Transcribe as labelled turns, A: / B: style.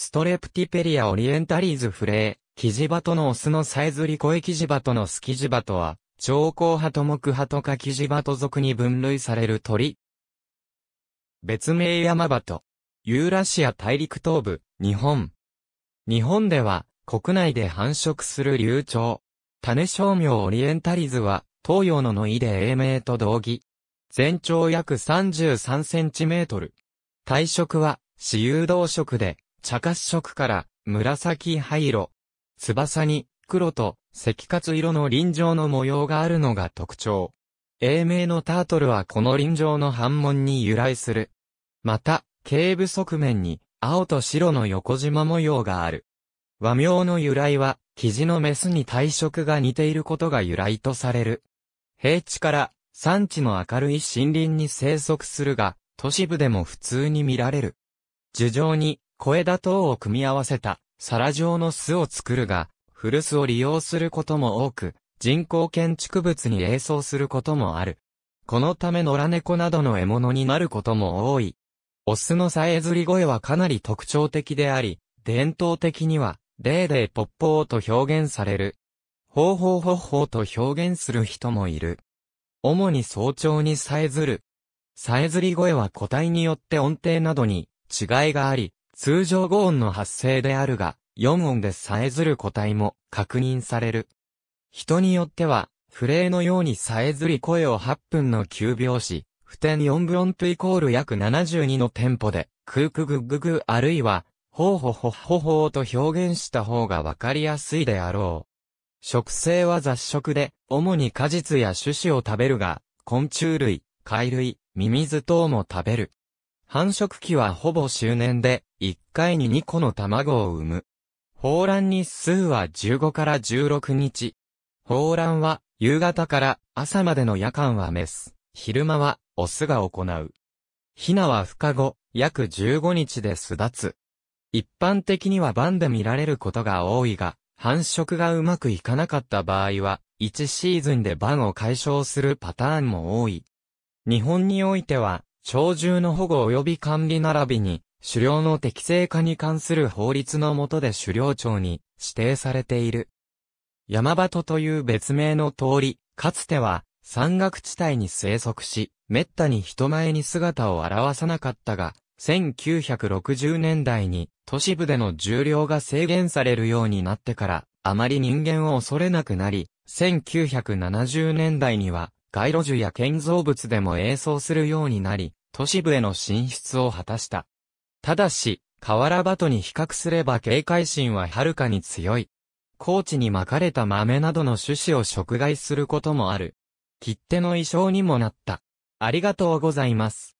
A: ストレプティペリアオリエンタリーズフレー、キジバトのオスのさえずりコイキジバトのスキジバトは、長江派と木派とかキジバト族に分類される鳥。別名山バト。ユーラシア大陸東部、日本。日本では、国内で繁殖する流鳥。種商名オリエンタリーズは、東洋のの意で英名と同義。全長約33センチメートル。体色は、私有動色で、茶褐色から紫灰色。翼に黒と赤褐色の臨場の模様があるのが特徴。英名のタートルはこの臨場の反問に由来する。また、頸部側面に青と白の横縞模様がある。和名の由来は、生地のメスに体色が似ていることが由来とされる。平地から山地の明るい森林に生息するが、都市部でも普通に見られる。樹上に小枝等を組み合わせた、皿状の巣を作るが、古巣を利用することも多く、人工建築物に映像することもある。このため野良猫などの獲物になることも多い。オスのさえずり声はかなり特徴的であり、伝統的には、デーデーポッポーと表現される。ほうほうほうほうと表現する人もいる。主に早朝にさえずる。さえずり声は個体によって音程などに違いがあり、通常5音の発生であるが、4音でさえずる個体も確認される。人によっては、フレーのようにさえずり声を8分の9拍子、不点4分音符イコール約72のテンポで、クークグッググあるいは、ほうほほほほうと表現した方がわかりやすいであろう。食性は雑食で、主に果実や種子を食べるが、昆虫類、貝類、ミミズ等も食べる。繁殖期はほぼ周年で、1回に2個の卵を産む。放卵日数は15から16日。放卵は夕方から朝までの夜間はメス、昼間はオスが行う。ヒナは孵化後、約15日で巣立つ。一般的には晩で見られることが多いが、繁殖がうまくいかなかった場合は、1シーズンで晩を解消するパターンも多い。日本においては、鳥獣の保護及び管理並びに、狩猟の適正化に関する法律の下で狩猟庁に指定されている。山鳩という別名の通り、かつては山岳地帯に生息し、滅多に人前に姿を現さなかったが、1960年代に都市部での重量が制限されるようになってから、あまり人間を恐れなくなり、1970年代には街路樹や建造物でも映像するようになり、都市部への進出を果たした。ただし、河原場とに比較すれば警戒心ははるかに強い。高地に巻かれた豆などの種子を食害することもある。切手の意匠にもなった。ありがとうございます。